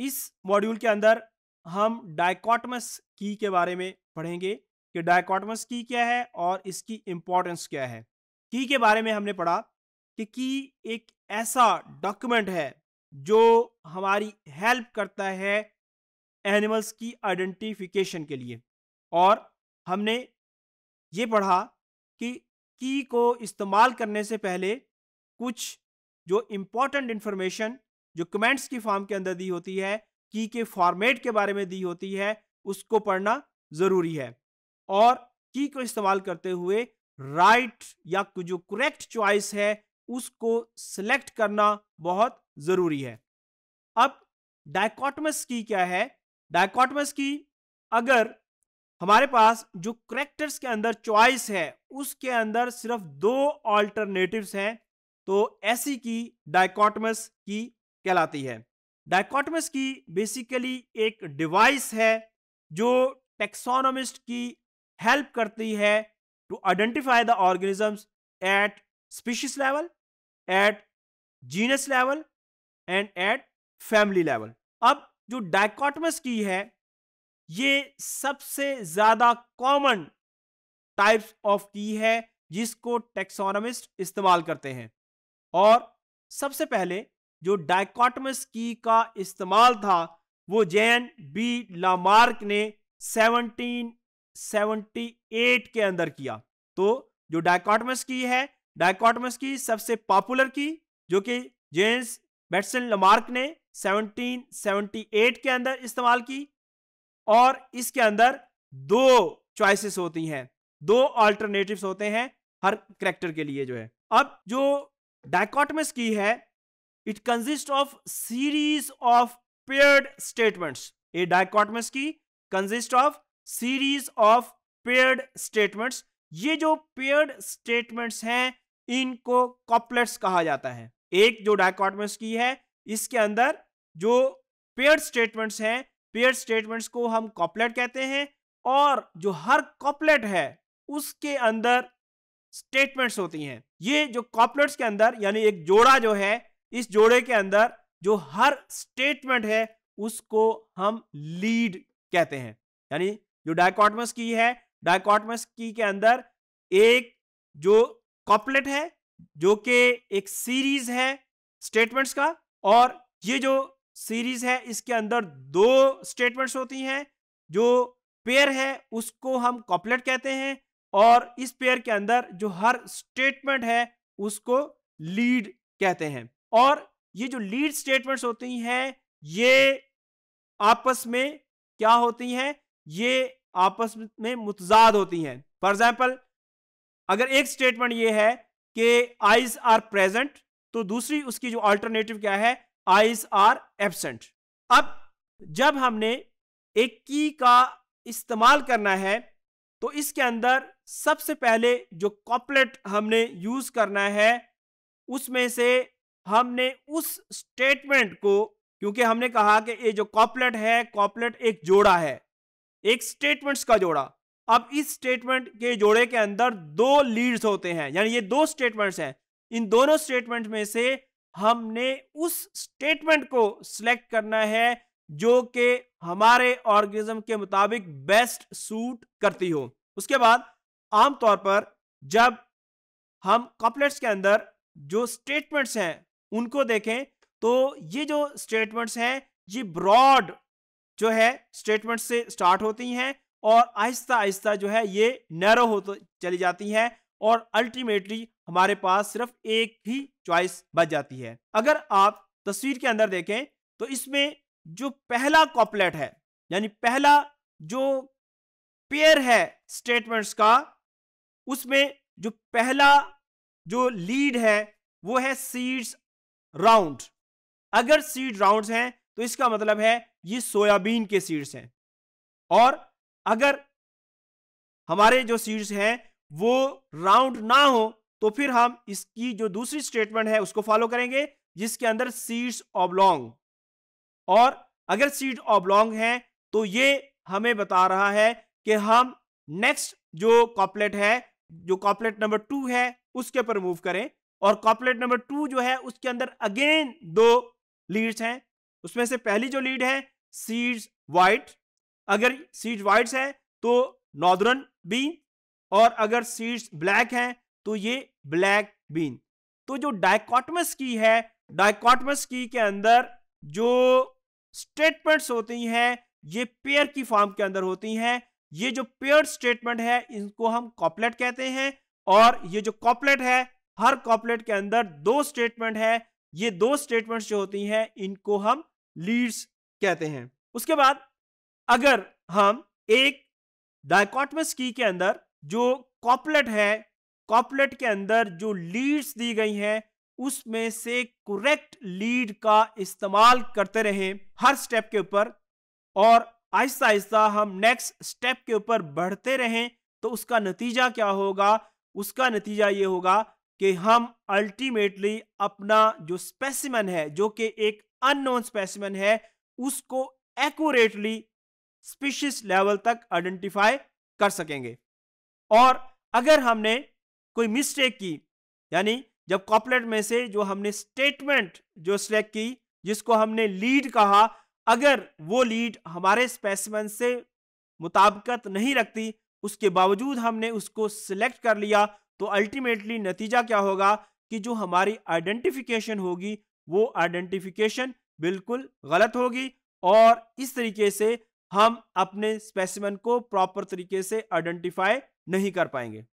इस मॉड्यूल के अंदर हम डायकॉटमस की के बारे में पढ़ेंगे कि डायकॉटमस की क्या है और इसकी इंपॉर्टेंस क्या है की के बारे में हमने पढ़ा कि की एक ऐसा डॉक्यूमेंट है जो हमारी हेल्प करता है एनिमल्स की आइडेंटिफिकेशन के लिए और हमने ये पढ़ा कि की को इस्तेमाल करने से पहले कुछ जो इम्पोर्टेंट इन्फॉर्मेशन जो कमेंट्स की फॉर्म के अंदर दी होती है की के फॉर्मेट के बारे में दी होती है उसको पढ़ना ज़रूरी है और की को इस्तेमाल करते हुए राइट या जो करेक्ट चॉइस है उसको सिलेक्ट करना बहुत ज़रूरी है अब डायकॉटमस की क्या है डायकॉटमस की अगर हमारे पास जो करेक्टर्स के अंदर चॉइस है उसके अंदर सिर्फ दो ऑल्टरनेटिव्स हैं तो ऐसी की डायकॉटमस की कहलाती है डायकोटमस की बेसिकली एक डिवाइस है जो टेक्सोनोमिस्ट की हेल्प करती है to identify the organisms at species level at genus level and at family level अब जो डायकोटमस की है ये सबसे ज़्यादा कॉमन टाइप्स ऑफ की है जिसको टेक्सोनोमिस्ट इस्तेमाल करते हैं और सबसे पहले जो डायकॉटमस की का इस्तेमाल था वो जैन बी लामार्क ने 1778 के अंदर किया तो जो डायकॉटमस की है डायकॉटमस की सबसे पॉपुलर की जो कि जेन्स बेटसन लमार्क ने 1778 के अंदर इस्तेमाल की और इसके अंदर दो चॉइसेस होती हैं दो अल्टरनेटिव्स होते हैं हर करेक्टर के लिए जो है अब जो डायकॉटमस की है it consist of series of paired statements ये dichotomous key consist of series of paired statements ये जो पेयर्ड स्टेटमेंट्स हैं इनको कॉपलेट्स कहा जाता है एक जो डायकॉटमस की है इसके अंदर जो पेयर्ड स्टेटमेंट्स हैं पेयर्ड स्टेटमेंट्स को हम कॉपलेट कहते हैं और जो हर कॉपलेट है उसके अंदर स्टेटमेंट्स होती हैं ये जो कॉपलेट्स के अंदर यानी एक जोड़ा जो है इस जोड़े के अंदर जो हर स्टेटमेंट है उसको हम लीड कहते हैं यानी जो डायकॉटमस की है डायकॉटमस की के अंदर एक जो कॉपलेट है जो कि एक सीरीज है स्टेटमेंट्स का और ये जो सीरीज है इसके अंदर दो स्टेटमेंट्स होती हैं जो पेयर है उसको हम कॉपलेट कहते हैं और इस पेयर के अंदर जो हर स्टेटमेंट है उसको लीड कहते हैं और ये जो लीड स्टेटमेंट्स होती हैं ये आपस में क्या होती हैं ये आपस में मुतजाद होती हैं फॉर एग्जाम्पल अगर एक स्टेटमेंट ये है कि आइज आर प्रेजेंट तो दूसरी उसकी जो अल्टरनेटिव क्या है आइज आर एबसेंट अब जब हमने एक की का इस्तेमाल करना है तो इसके अंदर सबसे पहले जो कॉपलेट हमने यूज करना है उसमें से हमने उस स्टेटमेंट को क्योंकि हमने कहा कि ये जो कॉपलेट है कॉपलेट एक जोड़ा है एक स्टेटमेंट्स का जोड़ा अब इस स्टेटमेंट के जोड़े के अंदर दो लीड्स होते हैं यानी ये दो स्टेटमेंट्स हैं इन दोनों स्टेटमेंट में से हमने उस स्टेटमेंट को सिलेक्ट करना है जो कि हमारे ऑर्गेनिज्म के मुताबिक बेस्ट सूट करती हो उसके बाद आमतौर पर जब हम कॉपलेट्स के अंदर जो स्टेटमेंट्स हैं उनको देखें तो ये जो स्टेटमेंट्स हैं ये ब्रॉड जो है स्टेटमेंट से स्टार्ट होती हैं और आहिस्ता आहिस्ता जो है ये नैरो हो चली जाती हैं और अल्टीमेटली हमारे पास सिर्फ एक ही चॉइस बच जाती है अगर आप तस्वीर के अंदर देखें तो इसमें जो पहला कॉपलेट है यानी पहला जो पेयर है स्टेटमेंट्स का उसमें जो पहला जो लीड है वो है सीड्स राउंड अगर सीड राउंड हैं तो इसका मतलब है ये सोयाबीन के सीड्स हैं और अगर हमारे जो सीड्स हैं वो राउंड ना हो तो फिर हम इसकी जो दूसरी स्टेटमेंट है उसको फॉलो करेंगे जिसके अंदर सीड्स ऑबलोंग और अगर सीड ऑबलोंग है तो ये हमें बता रहा है कि हम नेक्स्ट जो कॉपलेट है जो कॉपलेट नंबर टू है उसके ऊपर मूव करें और कॉपलेट नंबर टू जो है उसके अंदर अगेन दो लीड्स हैं उसमें से पहली जो लीड है सीड्स वाइट अगर सीड्स वाइट है तो नॉर्दर्न बीन और अगर सीड्स ब्लैक हैं तो ये ब्लैक बीन तो जो डायकॉटमस की है डायकॉटमस की के अंदर जो स्टेटमेंट्स होती हैं ये पेयर की फॉर्म के अंदर होती हैं ये जो पेयर स्टेटमेंट है इनको हम कॉपलेट कहते हैं और ये जो कॉपलेट है हर कॉपलेट के अंदर दो स्टेटमेंट है ये दो स्टेटमेंट जो होती हैं इनको हम लीड्स कहते हैं उसके बाद अगर हम एक डायकॉटमस की के अंदर जो कॉपलेट है कॉपलेट के अंदर जो लीड्स दी गई हैं उसमें से करेक्ट लीड का इस्तेमाल करते रहें हर स्टेप के ऊपर और आहिस्ता आहिस्ता हम नेक्स्ट स्टेप के ऊपर बढ़ते रहें तो उसका नतीजा क्या होगा उसका नतीजा ये होगा कि हम अल्टीमेटली अपना जो स्पेसिमन है जो कि एक अननोन स्पेसिमन है उसको एक्यूरेटली स्पीशीज लेवल तक आइडेंटिफाई कर सकेंगे और अगर हमने कोई मिस्टेक की यानी जब कॉपलेट में से जो हमने स्टेटमेंट जो सिलेक्ट की जिसको हमने लीड कहा अगर वो लीड हमारे स्पेसिमन से मुताबकत नहीं रखती उसके बावजूद हमने उसको सिलेक्ट कर लिया तो अल्टीमेटली नतीजा क्या होगा कि जो हमारी आइडेंटिफिकेशन होगी वो आइडेंटिफिकेशन बिल्कुल गलत होगी और इस तरीके से हम अपने स्पेसिमन को प्रॉपर तरीके से आइडेंटिफाई नहीं कर पाएंगे